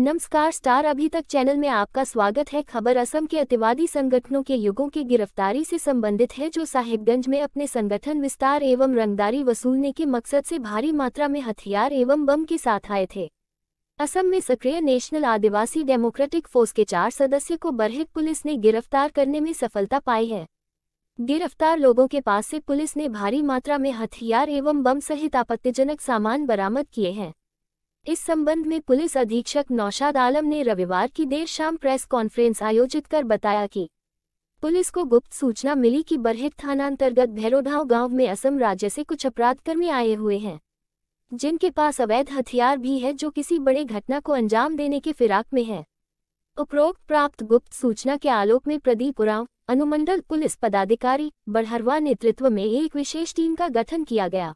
नमस्कार स्टार अभी तक चैनल में आपका स्वागत है खबर असम के अतिवादी संगठनों के युगों की गिरफ्तारी से संबंधित है जो साहिबगंज में अपने संगठन विस्तार एवं रंगदारी वसूलने के मकसद से भारी मात्रा में हथियार एवं बम के साथ आए थे असम में सक्रिय नेशनल आदिवासी डेमोक्रेटिक फोर्स के चार सदस्य को बरहित पुलिस ने गिरफ्तार करने में सफलता पाई है गिरफ्तार लोगों के पास से पुलिस ने भारी मात्रा में हथियार एवं बम सहित आपत्तिजनक सामान बरामद किए हैं इस संबंध में पुलिस अधीक्षक नौशाद आलम ने रविवार की देर शाम प्रेस कॉन्फ्रेंस आयोजित कर बताया कि पुलिस को गुप्त सूचना मिली कि बरहित थाना अंतर्गत भैरोधाव गांव में असम राज्य से कुछ अपराधकर्मी आए हुए हैं जिनके पास अवैध हथियार भी है जो किसी बड़े घटना को अंजाम देने के फिराक में है उपरोक्त प्राप्त गुप्त सूचना के आलोक में प्रदीप उराव अनुमंडल पुलिस पदाधिकारी बढ़हरवा नेतृत्व में एक विशेष टीम का गठन किया गया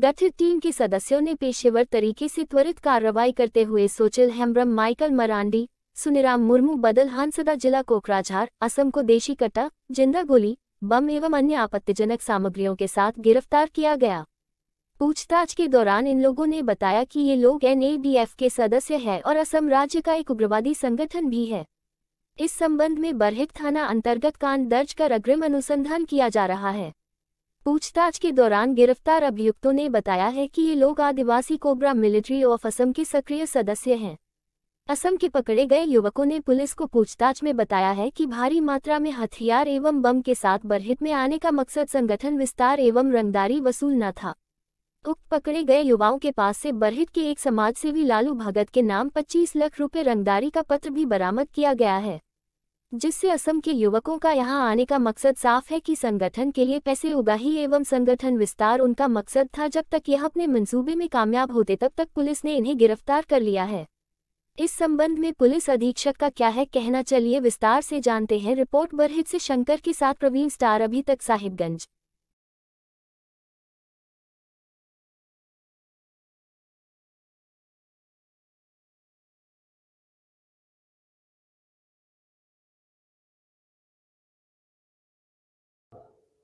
गठित टीम के सदस्यों ने पेशेवर तरीके से त्वरित कार्रवाई करते हुए सोचिल हेम्ब्रम माइकल मरांडी सुनिराम मुर्मू बदल हंसदा जिला कोकराझार असम को देशी कट्टा जिंदा गोली बम एवं अन्य आपत्तिजनक सामग्रियों के साथ गिरफ्तार किया गया पूछताछ के दौरान इन लोगों ने बताया कि ये लोग एनएडीएफ के सदस्य है और असम राज्य का एक उग्रवादी संगठन भी है इस संबंध में बरहिक थाना अंतर्गत कांड दर्ज कर अग्रिम अनुसंधान किया जा रहा है पूछताछ के दौरान गिरफ्तार अभियुक्तों ने बताया है कि ये लोग Adivasi Cobra Military of Assam के सक्रिय सदस्य हैं असम के पकड़े गए युवकों ने पुलिस को पूछताछ में बताया है कि भारी मात्रा में हथियार एवं बम के साथ बरहित में आने का मकसद संगठन विस्तार एवं रंगदारी वसूलना था उक्त पकड़े गए युवाओं के पास से बरहित के एक समाजसेवी लालू भगत के नाम 25 लाख रुपए रंगदारी का पत्र भी बरामद किया गया है जिससे असम के युवकों का यहां आने का मकसद साफ है कि संगठन के लिए पैसे उगाही एवं संगठन विस्तार उनका मकसद था जब तक यह अपने मंसूबे में कामयाब होते तब तक पुलिस ने इन्हें गिरफ्तार कर लिया है इस संबंध में पुलिस अधीक्षक का क्या है कहना चलिए विस्तार से जानते हैं रिपोर्ट बरहित से शंकर के साथ प्रवीण स्टार अभी तक साहिबगंज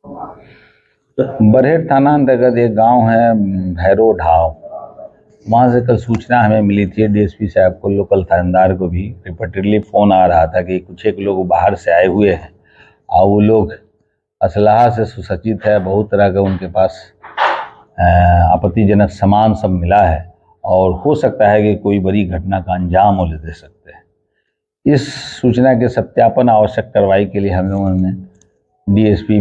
तो बरहेट थाना अंतर्गत एक गांव है भैरो ढाव वहाँ से कल सूचना हमें मिली थी डीएसपी साहब को लोकल थानेदार को भी रिपीटेडली फ़ोन आ रहा था कि कुछ एक लोग बाहर से आए हुए हैं और वो लोग असलाह से सुसज्जित है बहुत तरह का उनके पास आपत्तिजनक सामान सब मिला है और हो सकता है कि कोई बड़ी घटना का अंजाम वो दे सकते हैं इस सूचना के सत्यापन आवश्यक कार्रवाई के लिए हम लोगों ने डीएसपी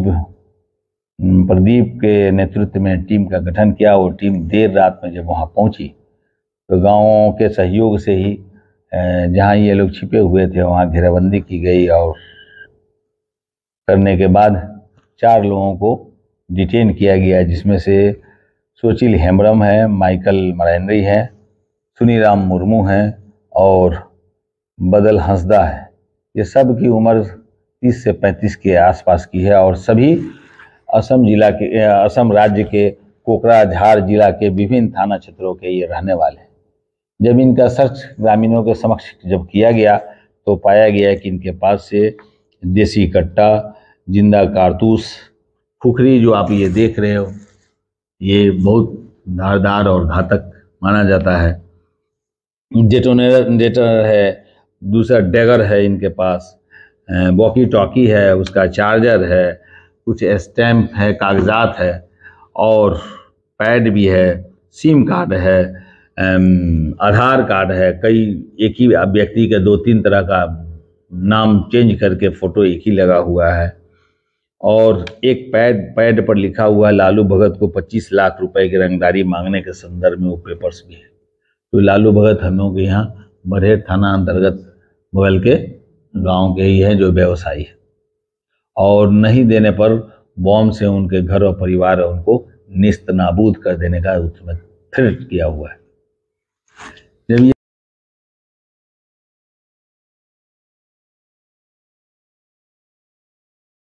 प्रदीप के नेतृत्व में टीम का गठन किया और टीम देर रात में जब वहाँ पहुँची तो गाँव के सहयोग से ही जहाँ ये लोग छिपे हुए थे वहाँ घेराबंदी की गई और करने के बाद चार लोगों को डिटेन किया गया जिसमें से सोचिल हेम्ब्रम है माइकल मरेंद्री है सुनीराम मुर्मू हैं और बदल हंसदा है ये सब की उम्र 30 से 35 के आसपास की है और सभी असम जिला के असम राज्य के कोकराझार जिला के विभिन्न थाना क्षेत्रों के ये रहने वाले हैं जब इनका सर्च ग्रामीणों के समक्ष जब किया गया तो पाया गया कि इनके पास से देसी कट्टा जिंदा कारतूस फुकरी जो आप ये देख रहे हो ये बहुत धारदार और घातक माना जाता है डेटोनेर डेटर है दूसरा डेगर है इनके पास वॉकी टॉकी है उसका चार्जर है कुछ स्टैम्प है कागजात है और पैड भी है सिम कार्ड है um, आधार कार्ड है कई एक ही व्यक्ति का दो तीन तरह का नाम चेंज करके फ़ोटो एक ही लगा हुआ है और एक पैड पैड पर लिखा हुआ लालू भगत को 25 लाख रुपए की रंगदारी मांगने के संदर्भ में वो पेपर्स भी है तो लालू भगत हम लोग के यहाँ बरहेट थाना अंतर्गत बगल के गांव के ही हैं जो व्यवसायी है और नहीं देने पर बॉम्ब से उनके घर और परिवार उनको निस्त नाबूद कर देने का उसमें थ्रेट किया हुआ है जब ये